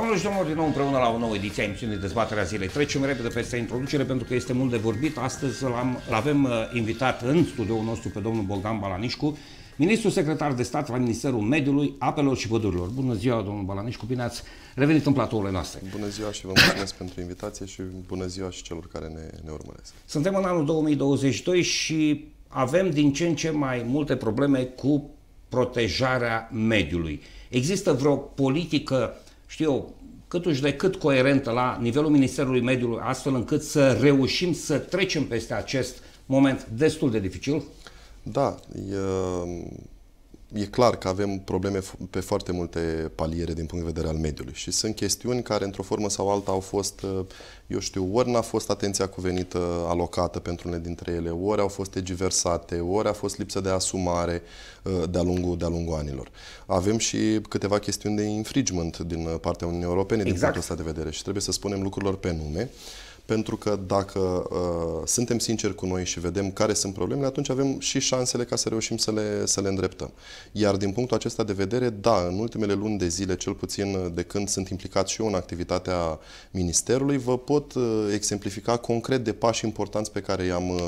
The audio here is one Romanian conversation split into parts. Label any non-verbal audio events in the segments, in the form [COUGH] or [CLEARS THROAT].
Domnul și domnul, din nou împreună la o nouă ediție a emisiunii Dezbaterea Zilei. Trecem repede peste introducere pentru că este mult de vorbit. Astăzi l-am, l-avem uh, invitat în studioul nostru pe domnul Bogdan Balanișcu, ministru secretar de stat la Ministerul Mediului, Apelor și Pădurilor. Bună ziua, domnul Balanișcu, bine ați revenit în platourile noastre. Bună ziua și vă mulțumesc pentru invitație și bună ziua și celor care ne, ne urmăresc. Suntem în anul 2022 și avem din ce în ce mai multe probleme cu protejarea mediului. Există vreo politică știu eu, cât de cât coerentă la nivelul Ministerului Mediului, astfel încât să reușim să trecem peste acest moment destul de dificil? Da, e e clar că avem probleme pe foarte multe paliere din punct de vedere al mediului și sunt chestiuni care, într-o formă sau alta, au fost, eu știu, ori n-a fost atenția cuvenită alocată pentru unele dintre ele, ori au fost egiversate, ori a fost lipsă de asumare ă, de-a lungul, de-a lungul anilor. Avem și câteva chestiuni de infringement din partea Uniunii Europene exact. din punctul ăsta de vedere și trebuie să spunem lucrurilor pe nume pentru că dacă uh, suntem sinceri cu noi și vedem care sunt problemele, atunci avem și șansele ca să reușim să le, să le îndreptăm. Iar din punctul acesta de vedere, da, în ultimele luni de zile, cel puțin de când sunt implicat și eu în activitatea Ministerului, vă pot uh, exemplifica concret de pași importanți pe care, i-am, uh,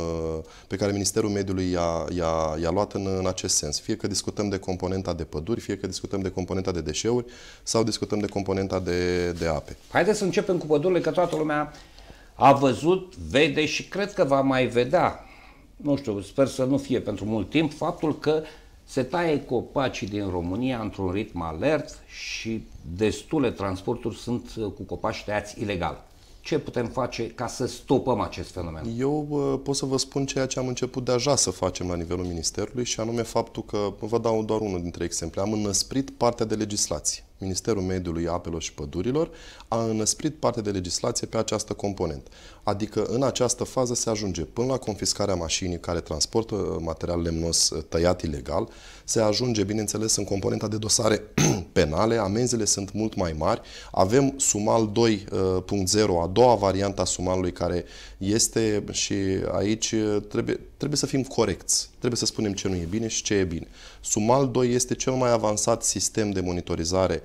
pe care Ministerul Mediului i-a, i-a, i-a luat în, în acest sens. Fie că discutăm de componenta de păduri, fie că discutăm de componenta de deșeuri sau discutăm de componenta de, de ape. Haideți să începem cu pădurile, că toată lumea a văzut, vede și cred că va mai vedea, nu știu, sper să nu fie pentru mult timp, faptul că se taie copacii din România într-un ritm alert și destule transporturi sunt uh, cu copaci tăiați ilegal. Ce putem face ca să stopăm acest fenomen? Eu uh, pot să vă spun ceea ce am început deja să facem la nivelul Ministerului și anume faptul că, vă dau doar unul dintre exemple, am înăsprit partea de legislație. Ministerul Mediului, Apelor și Pădurilor a înăsprit parte de legislație pe această componentă. Adică în această fază se ajunge până la confiscarea mașinii care transportă material lemnos uh, tăiat ilegal, se ajunge, bineînțeles, în componenta de dosare [CLEARS THROAT] penale, amenzile sunt mult mai mari, avem sumal 2.0, uh, a doua variantă a sumalului care este și aici uh, trebuie, trebuie să fim corecți, trebuie să spunem ce nu e bine și ce e bine. Sumal 2 este cel mai avansat sistem de monitorizare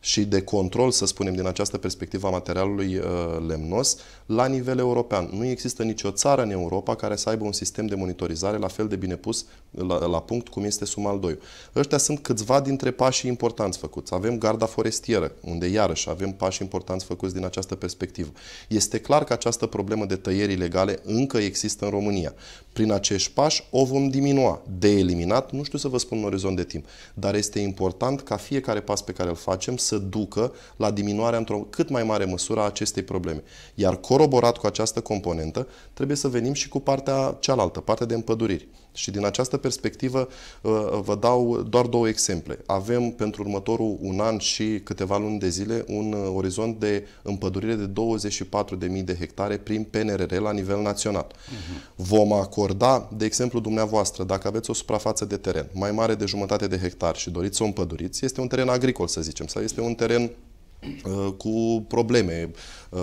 și de control, să spunem, din această perspectivă a materialului uh, lemnos la nivel european. Nu există nicio țară în Europa care să aibă un sistem de monitorizare la fel de bine pus la, la punct cum este Sumal 2. Ăștia sunt câțiva dintre pașii importanți făcuți. Avem garda forestieră, unde iarăși avem pași importanți făcuți din această perspectivă. Este clar că această problemă de tăieri ilegale încă există în România. Prin acești pași o vom diminua. De eliminat, nu știu să vă spun un orizont de timp, dar este important ca fiecare pas pe care îl facem să ducă la diminuarea într-o cât mai mare măsură a acestei probleme. Iar coroborat cu această componentă, trebuie să venim și cu partea cealaltă, partea de împăduriri. Și din această perspectivă uh, vă dau doar două exemple. Avem pentru următorul un an și câteva luni de zile un uh, orizont de împădurire de 24.000 de hectare prin PNRR la nivel național. Uh-huh. Vom acorda, de exemplu dumneavoastră, dacă aveți o suprafață de teren mai mare de jumătate de hectar și doriți să o împăduriți, este un teren agricol, să zicem, sau este un teren Uh, cu probleme. Uh,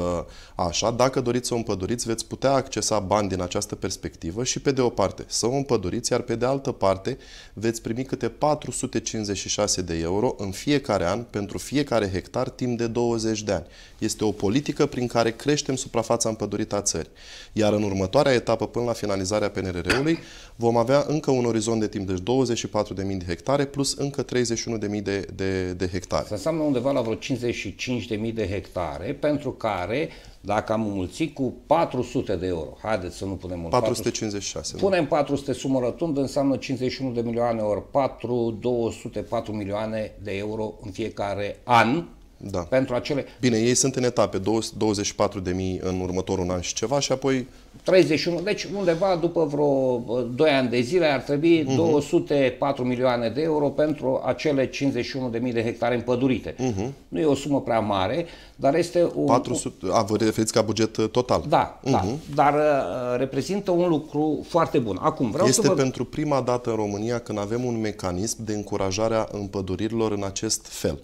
așa, dacă doriți să o împăduriți, veți putea accesa bani din această perspectivă și pe de o parte să o împăduriți, iar pe de altă parte veți primi câte 456 de euro în fiecare an pentru fiecare hectar timp de 20 de ani. Este o politică prin care creștem suprafața împădurită a țării. Iar în următoarea etapă, până la finalizarea PNRR-ului, vom avea încă un orizont de timp, deci 24.000 de hectare plus încă 31.000 de, de, de hectare. Asta înseamnă undeva la vreo 50 35.000 de hectare, pentru care, dacă am mulțit cu 400 de euro, haideți să nu punem un 456. 400, punem 400 sumă rotundă, înseamnă 51 de milioane ori 4, 204 milioane de euro în fiecare an, da. Pentru acele... Bine, ei sunt în etape, 24 de mii în următorul an și ceva și apoi... 31, deci undeva după vreo 2 ani de zile ar trebui mhm. uh-huh. 204 milioane de euro pentru acele 51 de mii de hectare împădurite. Uh-huh. Nu e o sumă prea mare, dar este un... 400, a, vă referiți ca buget uh, total. Da, uh-huh. da, mhm. dar uh, reprezintă un lucru foarte bun. Acum, vreau este să vă... pentru prima dată în România când avem un mecanism de încurajare a împăduririlor în acest fel.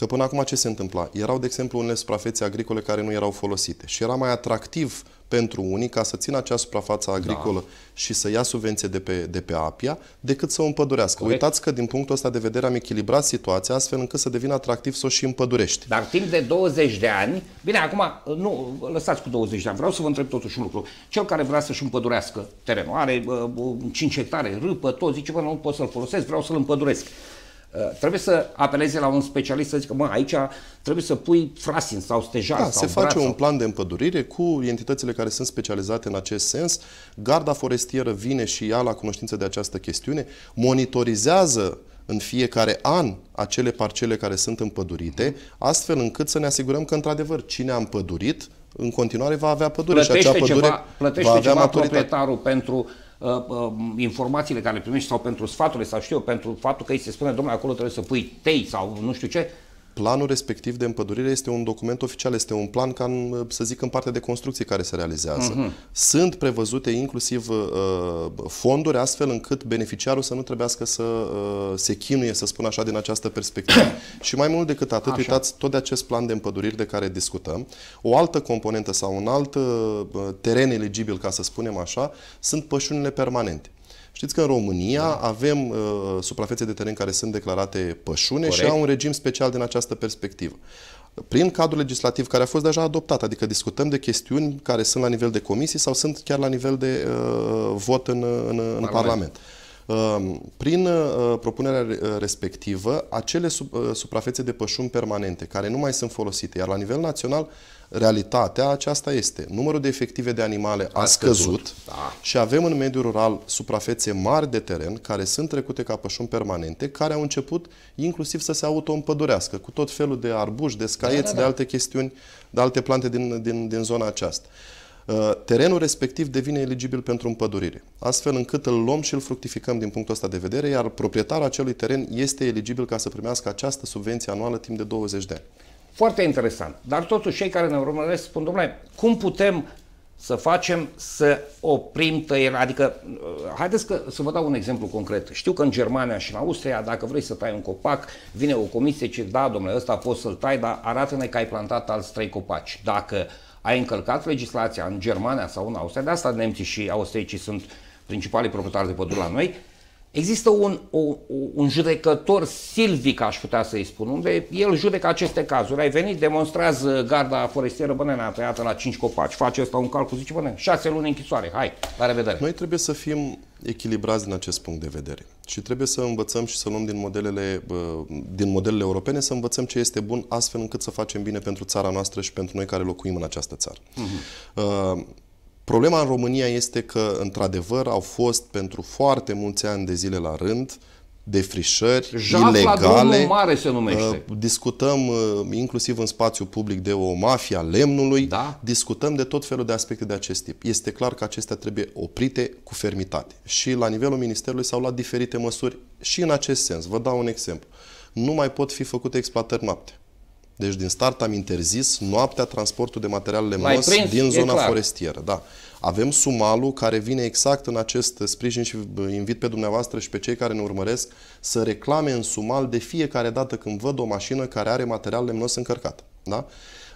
Că până acum ce se întâmpla? Erau, de exemplu, unele suprafețe agricole care nu erau folosite și era mai atractiv pentru unii ca să țină acea suprafață da. agricolă da. și să ia subvenție de pe, de pe apia, decât să o împădurească. Corect. Uitați că din punctul ăsta de vedere am echilibrat situația astfel încât să devină atractiv să o și împădurești. Dar timp de 20 de ani, bine, acum nu, lăsați cu 20 de ani, vreau să vă întreb totuși un lucru. Cel care vrea să-și împădurească terenul, are uh, 5 uh, hectare, râpă, tot, zice, bă, nu pot să-l folosesc, vreau să-l împăduresc. Eh, trebuie să apeleze la un specialist să zică, mă, aici trebuie să pui frasin sau stejar. Da, sau se face sau... un plan de împădurire cu entitățile care sunt specializate în acest sens. Garda forestieră vine și ia la cunoștință de această chestiune, monitorizează în fiecare an acele parcele care sunt împădurite, mhm. astfel încât să ne asigurăm că, într-adevăr, cine a împădurit, în continuare va avea pădure plătește și acea pădure ceva, plătește va avea ceva proprietarul pentru Uh, uh, informațiile care le primești sau pentru sfaturile sau știu eu, pentru faptul că îi se spune, domnule, acolo trebuie să pui tei sau nu știu ce, planul respectiv de împădurire este un document oficial, este un plan ca, în, să zic, în partea de construcții care se realizează. Uh-huh. Sunt prevăzute inclusiv uh, fonduri astfel încât beneficiarul să nu trebuiască să uh, se chinuie, să spun așa, din această perspectivă. [COUGHS] Și mai mult decât atât, așa. uitați tot de acest plan de împăduriri de care discutăm. O altă componentă sau un alt uh, teren eligibil, ca să spunem așa, sunt pășunile permanente. Știți că în România da. avem uh, suprafețe de teren care sunt declarate pășune Corect. și au un regim special din această perspectivă prin cadrul legislativ care a fost deja adoptat, adică discutăm de chestiuni care sunt la nivel de comisii sau sunt chiar la nivel de uh, vot în, în, în Parlament. Parlament. Ehm, prin eh, propunerea eh, respectivă, acele eh, suprafețe de pășun permanente care nu mai sunt folosite, iar la nivel național, realitatea aceasta este. Numărul de efective de animale a, a scăzut, scăzut da. și avem în mediul rural suprafețe mari de teren care sunt trecute ca pășun permanente, care au început inclusiv să se autoîmpădurească cu tot felul de arbuși, de scaieți, da, da, da. de alte chestiuni, de alte plante din, din, din zona aceasta. Uh, terenul respectiv devine eligibil pentru împădurire, astfel încât îl luăm și îl fructificăm din punctul ăsta de vedere, iar proprietarul acelui teren este eligibil ca să primească această subvenție anuală timp de 20 de ani. Foarte interesant. Dar totuși cei care ne urmăresc spun, domnule, cum putem să facem să oprim tăierea? Adică, uh, haideți că, să vă dau un exemplu concret. Știu că în Germania și în Austria, dacă vrei să tai un copac, vine o comisie și da, domnule, ăsta poți să-l tai, dar arată-ne că ai plantat alți trei copaci. Dacă ai încălcat legislația în Germania sau în Austria, de asta nemții și austriecii sunt principalii proprietari de pădure la noi, Există un, o, un judecător silvic, aș putea să-i spun, unde el judecă aceste cazuri. Ai venit, demonstrează garda forestieră, bă, a tăiat la 5 copaci, face asta un calcul, zice, bă, 6 luni închisoare, hai, la revedere. Noi trebuie să fim echilibrați din acest punct de vedere și trebuie să învățăm și să luăm din modelele, din modelele europene, să învățăm ce este bun, astfel încât să facem bine pentru țara noastră și pentru noi care locuim în această țară. Uh-huh. Uh, Problema în România este că, într-adevăr, au fost pentru foarte mulți ani de zile la rând defrișări Jaf ilegale. mare se numește. Uh, discutăm uh, inclusiv în spațiu public de o mafie a lemnului. Da? Discutăm de tot felul de aspecte de acest tip. Este clar că acestea trebuie oprite cu fermitate. Și la nivelul Ministerului s-au luat diferite măsuri și în acest sens. Vă dau un exemplu. Nu mai pot fi făcute exploatări noapte. Deci din start am interzis noaptea transportul de materiale mos din zona clar. forestieră. Da. Avem Sumalu care vine exact în acest sprijin și invit pe dumneavoastră și pe cei care ne urmăresc să reclame în Sumal de fiecare dată când văd o mașină care are materialele lemnos încărcat. Da?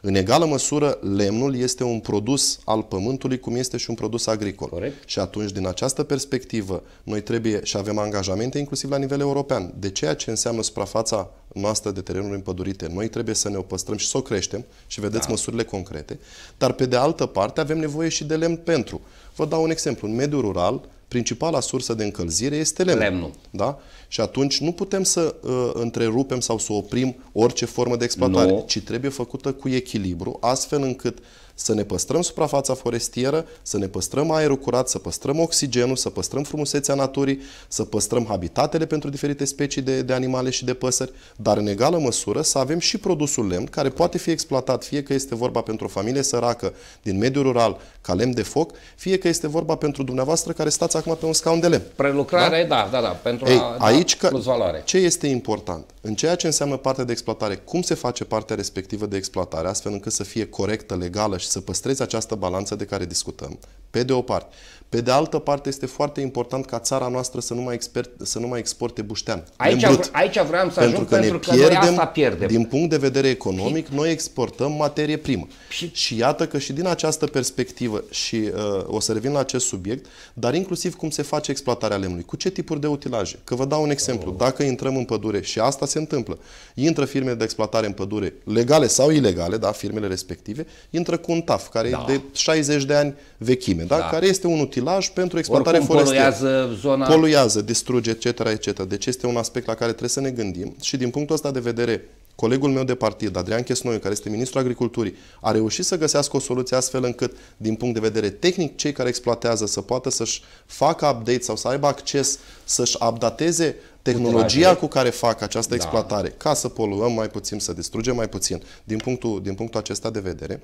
În egală măsură, lemnul este un produs al pământului, cum este și un produs agricol. Corect. Și atunci, din această perspectivă, noi trebuie și avem angajamente inclusiv la nivel european. De ceea ce înseamnă suprafața noastră de terenuri împădurite, noi trebuie să ne o păstrăm și să o creștem și vedeți da. măsurile concrete, dar pe de altă parte avem nevoie și de lemn pentru. Vă dau un exemplu. În mediul rural, principala sursă de încălzire este lemnul. lemnul. Da? Și atunci nu putem să uh, întrerupem sau să oprim orice formă de exploatare, nu. ci trebuie făcută cu echilibru, astfel încât uh, să ne păstrăm suprafața forestieră, să ne păstrăm aerul curat, să păstrăm oxigenul, să păstrăm frumusețea naturii, să păstrăm habitatele pentru diferite specii de, de animale și de păsări, dar în egală măsură să avem și produsul lemn care poate fi exploatat, fie că este vorba pentru o familie săracă din mediul rural ca lemn de foc, fie că este vorba pentru dumneavoastră care stați acum pe un scaun de lemn. Prelucrare, da, da, da, da pentru Ei, a, da, aici da, plus valoare. Ce este important? În ceea ce înseamnă partea de exploatare, cum se face partea respectivă de exploatare, astfel încât să fie corectă, legală și să păstrezi această balanță de care discutăm, pe de o parte. Pe de altă parte, este foarte important ca țara noastră să nu mai, expert, să nu mai exporte buștean. Aici, brut, aici vreau să pentru ajung că pentru că pierdem, că noi asta pierdem. Din punct de vedere economic, și... noi exportăm materie primă. Și... și iată că și din această perspectivă, și uh, o să revin la acest subiect, dar inclusiv cum se face exploatarea lemnului, cu ce tipuri de utilaje. Că vă dau un exemplu. Oh. Dacă intrăm în pădure, și asta se întâmplă, intră firme de exploatare în pădure, legale sau ilegale, da, firmele respective, intră cu un taf care da. e de 60 de ani vechime, da, da. care este un utilaj utilaj pentru exploatare Oricum, forestieră. poluează zona... Poluează, distruge, etc., etc. Deci este un aspect la care trebuie să ne gândim și din punctul ăsta de vedere, colegul meu de partid, Adrian Chesnoiu, care este ministrul agriculturii, a reușit să găsească o soluție astfel încât, din punct de vedere tehnic, cei care exploatează să poată să-și facă update sau să aibă acces, să-și updateze tehnologia cu care fac această da. exploatare, ca să poluăm mai puțin, să distrugem mai puțin. Din punctul, din punctul acesta de vedere,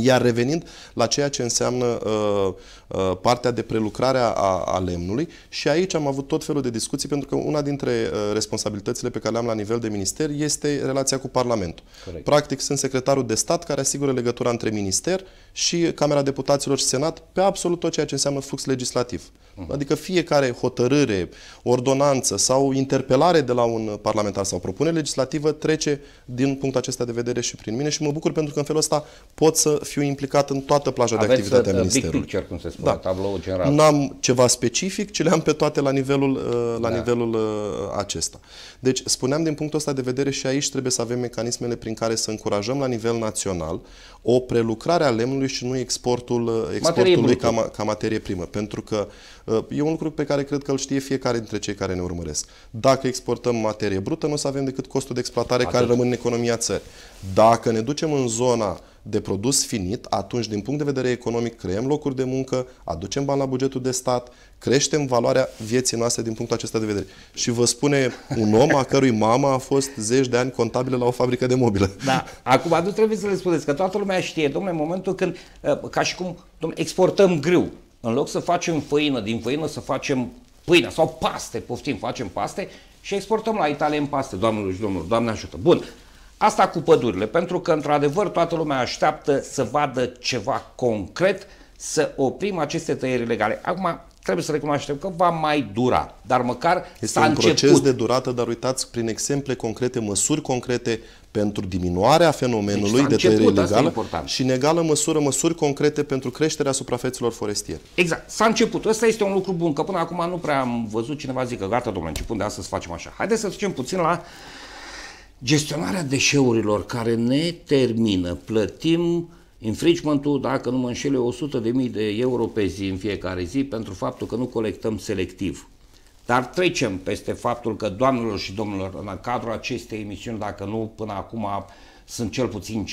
iar revenind la ceea ce înseamnă uh, uh, partea de prelucrare a, a lemnului, și aici am avut tot felul de discuții, pentru că una dintre uh, responsabilitățile pe care le am la nivel de minister este relația cu Parlamentul. Corect. Practic, sunt secretarul de stat care asigură legătura între minister și Camera Deputaților și Senat pe absolut tot ceea ce înseamnă flux legislativ. Mhm. Adică fiecare hotărâre, ordonanță sau interpelare de la un parlamentar sau propunere legislativă trece din punctul acesta de vedere și prin mine și mă bucur pentru că în felul ăsta pot să fiu implicat în toată plaja Aveți de activitate a uh, uh, ministerului. Big picture, cum se spune, da. tablou general. Nu am ceva specific, ci le-am pe toate la nivelul, uh, la da. nivelul acesta. Deci, spuneam din punctul ăsta de vedere și aici trebuie să avem mecanismele prin care să încurajăm la nivel național o prelucrare a lemnului și nu exportul uh, exportului ca, ca materie primă. Pentru că uh, e un lucru pe care cred că îl știe fiecare dintre cei care ne urmăresc. Dacă exportăm materie brută, nu o să avem decât costul de exploatare Atât. care rămâne în economia țării. Dacă ne ducem în zona de produs finit, atunci, din punct de vedere economic, creăm locuri de muncă, aducem bani la bugetul de stat, creștem valoarea vieții noastre din punctul acesta de vedere. Și vă spune un om a cărui mama a fost zeci de ani contabilă la o fabrică de mobilă. Da. Acum, nu trebuie să le spuneți, că toată lumea știe, domnule, în momentul când, uh, ca și cum, domnule, exportăm grâu, în loc să facem făină, din făină să facem pâine sau paste, poftim, facem paste și exportăm la Italia în paste, doamnelor și domnilor, doamne ajută. Bun, Asta cu pădurile, pentru că, într-adevăr, toată lumea așteaptă să vadă ceva concret, să oprim aceste tăieri legale. Acum, trebuie să recunoaștem că va mai dura, dar măcar este s-a un început. proces de durată, dar uitați, prin exemple concrete, măsuri concrete pentru diminuarea fenomenului deci de tăiere ilegală și în egală măsură măsuri concrete pentru creșterea suprafețelor forestiere. Exact, s-a început. Ăsta este un lucru bun, că până acum nu prea am văzut cineva zică, gata, domnule, începând de astăzi facem așa. Haideți să ducem puțin la uh, Gestionarea deșeurilor care ne termină, plătim infringementul, dacă nu mă înșel de 100.000 de euro pe zi în fiecare zi pentru faptul că nu colectăm selectiv. Dar trecem peste faptul că, doamnelor și domnilor, în cadrul acestei emisiuni, dacă nu până acum sunt cel puțin 50-60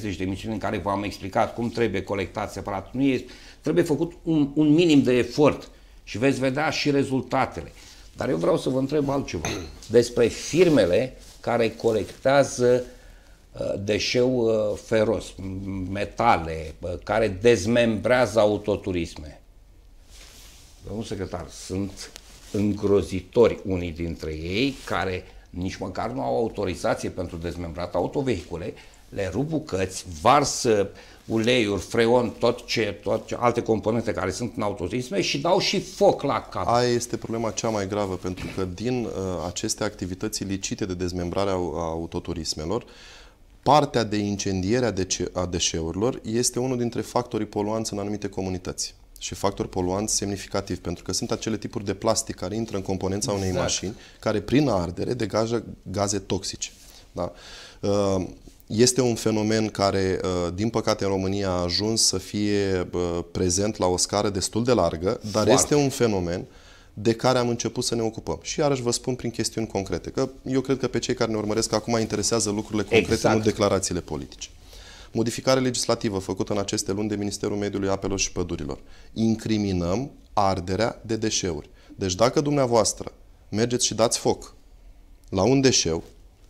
de emisiuni în care v-am explicat cum trebuie colectat separat. Nu este, trebuie făcut un, un minim de efort și veți vedea și rezultatele. Dar eu vreau să vă întreb altceva despre firmele care colectează uh, deșeu uh, feros, metale, uh, care dezmembrează autoturisme. Domnul secretar, sunt îngrozitori unii dintre ei care nici măcar nu au autorizație pentru dezmembrat autovehicule le rup bucăți, varsă uleiuri, freon, tot ce, tot ce, alte componente care sunt în autoturisme și dau și foc la cap. Aia este problema cea mai gravă, pentru că din uh, aceste activități ilicite de dezmembrare a, a autoturismelor, partea de incendiere a, dece- a deșeurilor este unul dintre factorii poluanți în anumite comunități și factor poluant semnificativ, pentru că sunt acele tipuri de plastic care intră în componența exact. unei mașini, care prin ardere degajă gaze toxice. Da? Uh, este un fenomen care, uh, din păcate, în România a ajuns să fie prezent la o scară destul de largă, dar Foarte. este un fenomen de care am început să ne ocupăm. Și iarăși vă spun prin chestiuni concrete, că eu cred că pe cei care ne urmăresc acum interesează lucrurile concrete, exact. nu declarațiile politice. Modificare legislativă făcută în aceste luni de Ministerul Mediului, Apelor și Pădurilor. Incriminăm arderea de deșeuri. Deci dacă dumneavoastră mergeți și dați foc la un deșeu,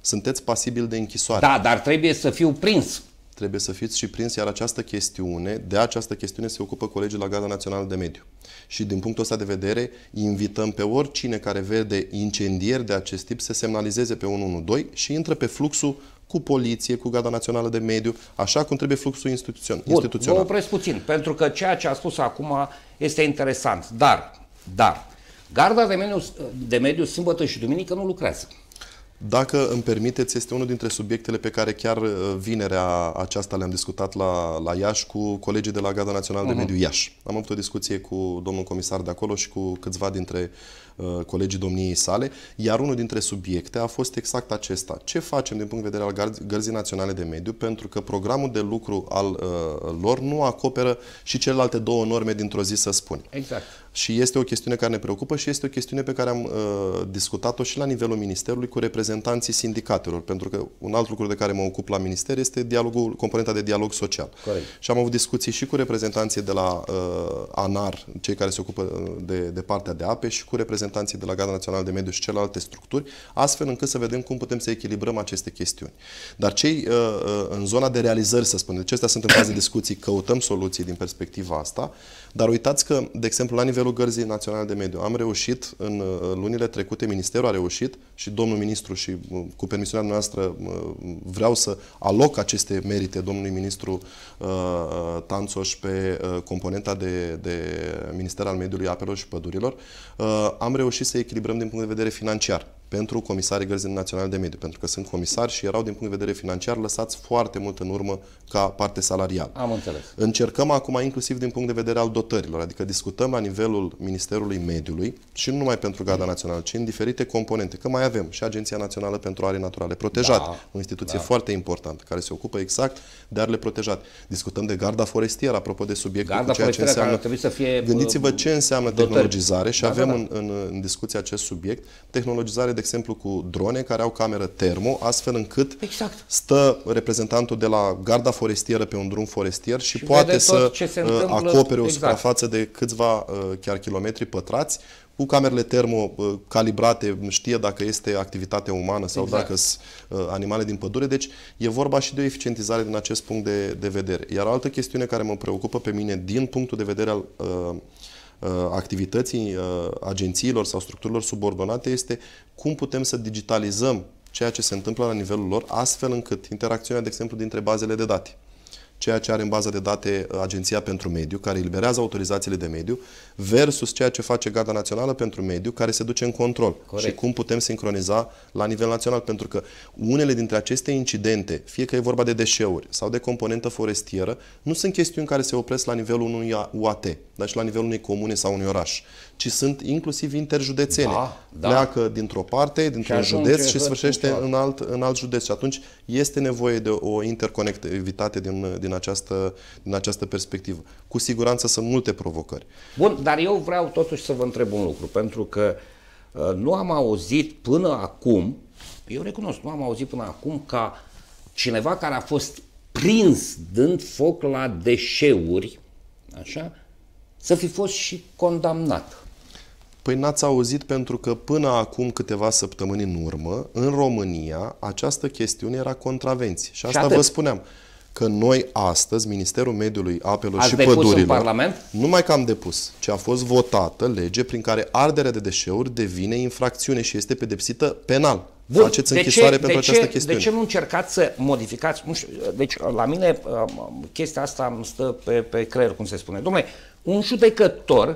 sunteți pasibil de închisoare. Da, dar trebuie să fiu prins. Trebuie să fiți și prins, iar această chestiune, de această chestiune se ocupă colegii la Garda Națională de Mediu. Și din punctul ăsta de vedere, invităm pe oricine care vede incendieri de acest tip să semnalizeze pe 112 și intră pe fluxul cu poliție, cu Garda Națională de Mediu, așa cum trebuie fluxul instituțion- Bun, instituțional. Vă opresc puțin, pentru că ceea ce a spus acum este interesant. Dar, dar, Garda de Mediu, de mediu sâmbătă și duminică nu lucrează. Dacă îmi permiteți, este unul dintre subiectele pe care chiar uh, vinerea aceasta le-am discutat la, la Iași cu colegii de la Gada Națională uh-huh. de mhm. Mediu Iași. Am avut o discuție cu domnul comisar de acolo și cu câțiva dintre uh, Uh, colegii domniei sale, iar unul dintre subiecte a fost exact acesta. Ce facem din punct de vedere al Gărzii Naționale de Mediu? Pentru că programul de lucru al uh, lor nu acoperă și celelalte două norme dintr-o zi, să spun. Exact. Și este o chestiune care ne preocupă și este o chestiune pe care am uh, discutat-o și la nivelul Ministerului cu reprezentanții sindicatelor, pentru că un alt lucru de care mă ocup la Minister este dialogul, componenta de dialog social. Corect. Și am avut discuții și cu reprezentanții de la uh, ANAR, cei care se ocupă uh, de, de partea de ape, și cu reprezentanții reprezentanții de la Garda Națională de Mediu și celelalte structuri, astfel încât să vedem cum putem să echilibrăm aceste chestiuni. Dar cei uh, uh, în zona de realizări, să spunem, deci sunt în fază de discuții, căutăm soluții din perspectiva asta, dar uitați că, de exemplu, la nivelul Gărzii Naționale de Mediu, am reușit în uh, lunile trecute, Ministerul a reușit și domnul ministru și cu permisiunea noastră vreau să aloc aceste merite domnului ministru Tanțoș pe componenta de, de Minister al Mediului, Apelor și Pădurilor, am reușit să echilibrăm din punct de vedere financiar pentru comisarii Gărzii Naționale de Mediu, pentru că sunt comisari și erau, din punct de vedere financiar, lăsați foarte mult în urmă ca parte salarială. Am înțeles. Încercăm acum, inclusiv din punct de vedere al dotărilor, adică discutăm la nivelul Ministerului Mediului și nu numai pentru Garda mm. Națională, ci în diferite componente, că mai avem și Agenția Națională pentru Are Naturale Protejate, da. o instituție da. foarte importantă, care se ocupă exact de arele protejate. Discutăm de Garda Forestieră, apropo de subiectul Garda cu ceea ce înseamnă... Trebuie să fie... Gândiți-vă uh, ce înseamnă dotări. tehnologizare și da, da avem da, da. În, în, în discuție acest subiect, tehnologizare de exemplu, cu drone care au cameră termo, astfel încât exact. stă reprezentantul de la garda forestieră pe un drum forestier și, și poate să uh, acopere o exact. suprafață de câțiva uh, chiar kilometri pătrați cu camerele termo uh, calibrate, știe dacă este activitate umană sau exact. dacă sunt animale din pădure. Deci e vorba și de o eficientizare din acest punct de, de vedere. Iar o altă chestiune care mă preocupă pe mine din punctul de vedere al uh, Uh, activității uh, agențiilor sau structurilor subordonate este cum putem să digitalizăm ceea ce se întâmplă la nivelul lor, astfel încât interacțiunea, de exemplu, dintre bazele de date ceea ce are în baza de date uh, Agenția pentru Mediu, care eliberează autorizațiile de mediu, versus ceea ce face Garda Națională pentru Mediu, care se duce în control. Corect. Și cum putem sincroniza la nivel național, pentru că unele dintre aceste incidente, fie că e vorba de deșeuri sau de componentă forestieră, nu sunt chestiuni care se opresc la nivelul unui UAT, dar și la nivelul unei comune sau unui oraș, ci sunt inclusiv interjudețene. Da, da. Pleacă dintr-o parte, dintr-un județ și sfârșește în alt, în alt județ. Și atunci este nevoie de o interconectivitate din, din, această, din această perspectivă. Cu siguranță sunt multe provocări. Bun, dar eu vreau totuși să vă întreb un lucru, pentru că uh, nu am auzit până acum, eu recunosc, nu am auzit până acum ca cineva care a fost prins dând foc la deșeuri, așa, să fi fost și condamnat. Păi n-ați auzit pentru că până acum câteva săptămâni în urmă, în România, această chestiune era contravenție. Și asta și vă spuneam că noi astăzi, Ministerul Mediului, Apelor Ați și Pădurilor, în Parlament? numai că am depus, ci a fost votată lege prin care arderea de deșeuri devine infracțiune și este pedepsită penal. Bun. Faceți de închisoare ce, pentru de această ce, chestiune. De ce nu încercați să modificați? Nu știu, deci, la mine, chestia asta îmi stă pe, pe creier, cum se spune. Domnule, un judecător uh,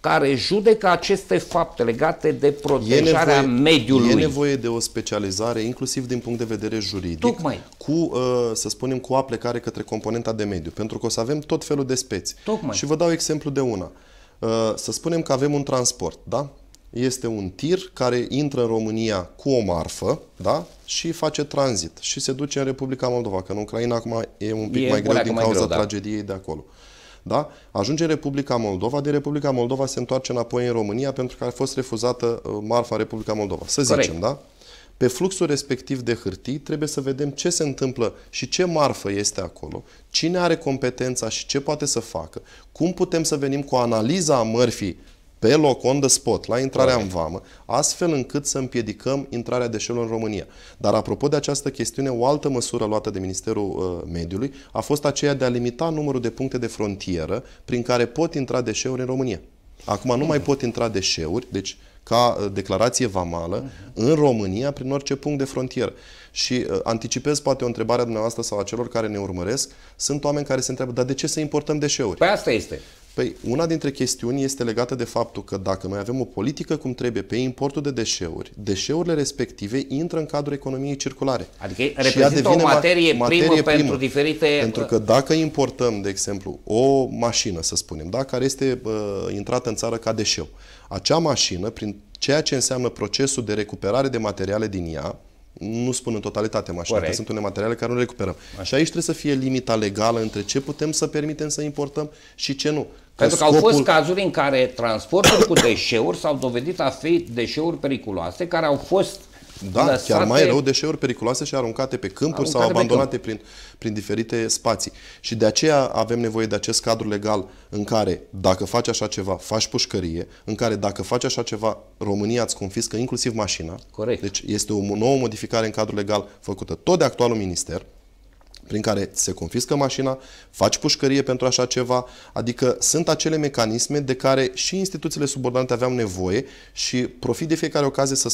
care judecă aceste fapte legate de protejarea e nevoie, mediului. E nevoie de o specializare, inclusiv din punct de vedere juridic, Tocmai. cu, uh, să spunem, cu aplecare către componenta de mediu, pentru că o să avem tot felul de speți. Tocmai. Și vă dau exemplu de una. Uh, să spunem că avem un transport, da? Este un tir care intră în România cu o marfă, da? Și face tranzit și se duce în Republica Moldova, că în Ucraina acum e un pic e mai greu din cauza greu, da. tragediei de acolo. Uh, da? Ajunge în Republica Moldova, de Republica Moldova se întoarce înapoi în România pentru că a fost refuzată uh, marfa Republica Moldova. Să Corect. zicem, da? Pe fluxul respectiv de hârtii trebuie să vedem ce se întâmplă și ce marfă este acolo, cine are competența și ce poate să facă, cum putem să venim cu analiza a mărfii pe loc, on the spot, la intrarea okay. în vamă, astfel încât să împiedicăm intrarea deșeurilor în România. Dar apropo de această chestiune, o altă măsură luată de Ministerul uh, Mediului a fost aceea de a limita numărul de puncte de frontieră prin care pot intra deșeuri în România. Acum nu mai pot intra deșeuri, deci ca uh, declarație vamală mhm. în România prin orice punct de frontieră. Și uh, anticipez poate o întrebare a dumneavoastră sau a celor care ne urmăresc. Sunt oameni care se întreabă, dar de ce să importăm deșeuri? Păi asta este. Păi, una dintre chestiuni este legată de faptul că dacă noi avem o politică cum trebuie pe importul de deșeuri, deșeurile respective intră în cadrul economiei circulare. Adică reprezintă o materie, materie primă, primă pentru diferite... Pentru că uh, dacă importăm, de exemplu, o mașină, să spunem, da, care este uh, intrată în țară ca deșeu, acea mașină, prin ceea ce înseamnă procesul de recuperare de materiale din ea, nu spun în totalitate mașina, Corect. că sunt unele materiale care nu le recuperăm. Așa. Și aici trebuie să fie limita legală între ce putem să permitem să importăm și ce nu. Că Pentru că scopul... au fost cazuri în care transportul cu deșeuri s-au dovedit a fi deșeuri periculoase care au fost da, lăsate... chiar mai rău, deșeuri periculoase și aruncate pe câmpuri aruncate sau abandonate prin, prin diferite spații. Și de aceea avem nevoie de acest cadru legal în care, dacă faci așa ceva, faci pușcărie, în care, dacă faci așa ceva, România îți confiscă inclusiv mașina. Corect. Deci este o nouă modificare în cadrul legal făcută tot de actualul minister, prin care se confiscă mașina, faci pușcărie pentru așa ceva, adică sunt acele mecanisme de care și instituțiile subordonate aveau nevoie și profit de fiecare ocazie să,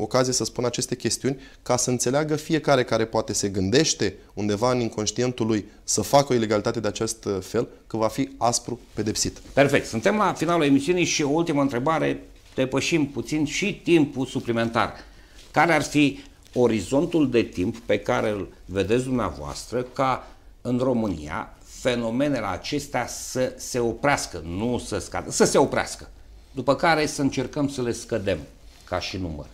ocazie să spun aceste chestiuni ca să înțeleagă fiecare care poate se gândește undeva în inconștientul lui să facă o ilegalitate de acest uh, fel, că va fi aspru pedepsit. Perfect. Suntem la finalul emisiunii și o ultimă întrebare. Depășim puțin și timpul suplimentar. Care ar fi orizontul de timp pe care îl vedeți dumneavoastră ca în România fenomenele acestea să se oprească, nu să scadă, să se oprească. După care să încercăm să le scădem ca și număr.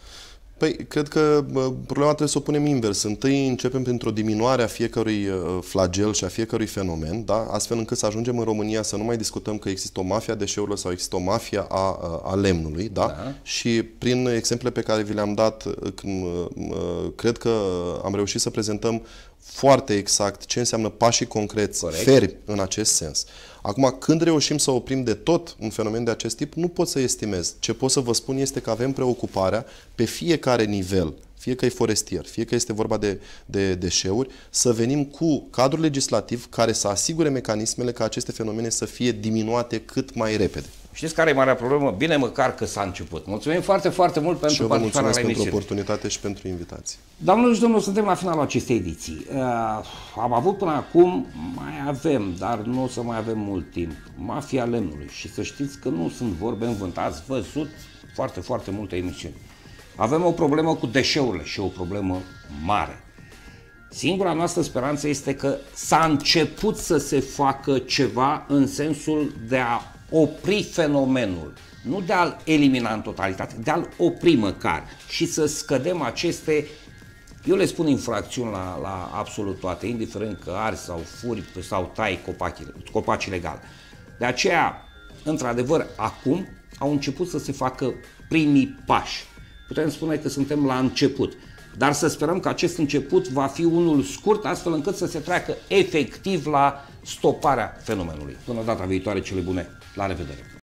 Păi, cred că problema trebuie să o punem invers. Întâi începem printr-o diminuare a fiecărui uh, flagel și a fiecărui fenomen, da? astfel încât să ajungem în România să nu mai discutăm că există o mafia deșeurilor sau există o mafia a, uh, a lemnului. Da? da? Și prin exemple pe care vi le-am dat, uh, cred că am reușit să prezentăm foarte exact ce înseamnă pașii concreți, Corect. fermi în acest sens. Acum, când reușim să oprim de tot un fenomen de acest tip, nu pot să estimez. Ce pot să vă spun este că avem preocuparea pe fiecare nivel, fie că e forestier, fie că este vorba de, de deșeuri, să venim cu cadrul legislativ care să asigure mecanismele ca aceste fenomene să fie diminuate cât mai repede. Știți care e marea problemă? Bine măcar că s-a început. Mulțumim foarte, foarte mult pentru participarea la emisiune. pentru oportunitate și pentru invitație. Doamnelor și domnilor, suntem la finalul acestei ediții. Uh, am avut până acum, mai avem, dar nu o să mai avem mult timp, Mafia Lemnului. Și să știți că nu sunt vorbe învânt. Ați văzut foarte, foarte multe emisiuni. Avem o problemă cu deșeurile și o problemă mare. Singura noastră speranță este că s-a început să se facă ceva în sensul de a opri fenomenul, nu de a-l elimina în totalitate, de a-l opri măcar și să scădem aceste, eu le spun infracțiuni la, la absolut toate, indiferent că arzi sau furi sau tai copaci, copaci legal. De aceea, într-adevăr, acum au început să se facă primii pași. Putem spune că suntem la început, dar să sperăm că acest început va fi unul scurt, astfel încât să se treacă efectiv la stoparea fenomenului. Până data viitoare, cele bune! La revedere!